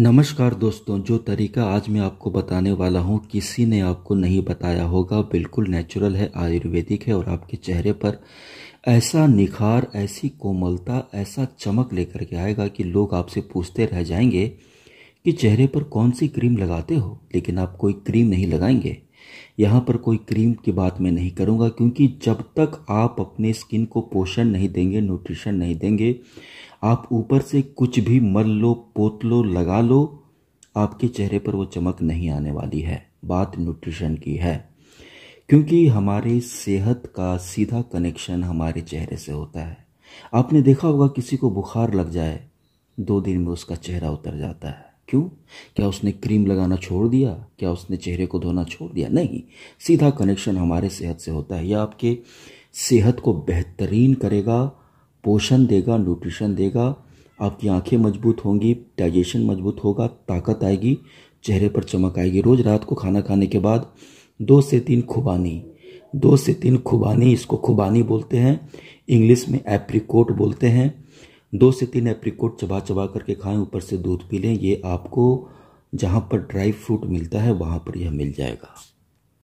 नमस्कार दोस्तों जो तरीका आज मैं आपको बताने वाला हूँ किसी ने आपको नहीं बताया होगा बिल्कुल नेचुरल है आयुर्वेदिक है और आपके चेहरे पर ऐसा निखार ऐसी कोमलता ऐसा चमक लेकर के आएगा कि लोग आपसे पूछते रह जाएंगे कि चेहरे पर कौन सी क्रीम लगाते हो लेकिन आप कोई क्रीम नहीं लगाएंगे यहाँ पर कोई क्रीम की बात मैं नहीं करूँगा क्योंकि जब तक आप अपने स्किन को पोषण नहीं देंगे न्यूट्रिशन नहीं देंगे आप ऊपर से कुछ भी मल लो पोत लो लगा लो आपके चेहरे पर वो चमक नहीं आने वाली है बात न्यूट्रिशन की है क्योंकि हमारे सेहत का सीधा कनेक्शन हमारे चेहरे से होता है आपने देखा होगा किसी को बुखार लग जाए दो दिन में उसका चेहरा उतर जाता है क्यों क्या उसने क्रीम लगाना छोड़ दिया क्या उसने चेहरे को धोना छोड़ दिया नहीं सीधा कनेक्शन हमारे सेहत से होता है यह आपके सेहत को बेहतरीन करेगा पोषण देगा न्यूट्रिशन देगा आपकी आंखें मजबूत होंगी डाइजेशन मजबूत होगा ताकत आएगी चेहरे पर चमक आएगी रोज़ रात को खाना खाने के बाद दो से तीन खुबानी दो से तीन खुबानी इसको खुबानी बोलते हैं इंग्लिश में एप्रिकोट बोलते हैं दो से तीन एप्रिकोट चबा चबा करके खाएं ऊपर से दूध पी लें ये आपको जहाँ पर ड्राई फ्रूट मिलता है वहाँ पर यह मिल जाएगा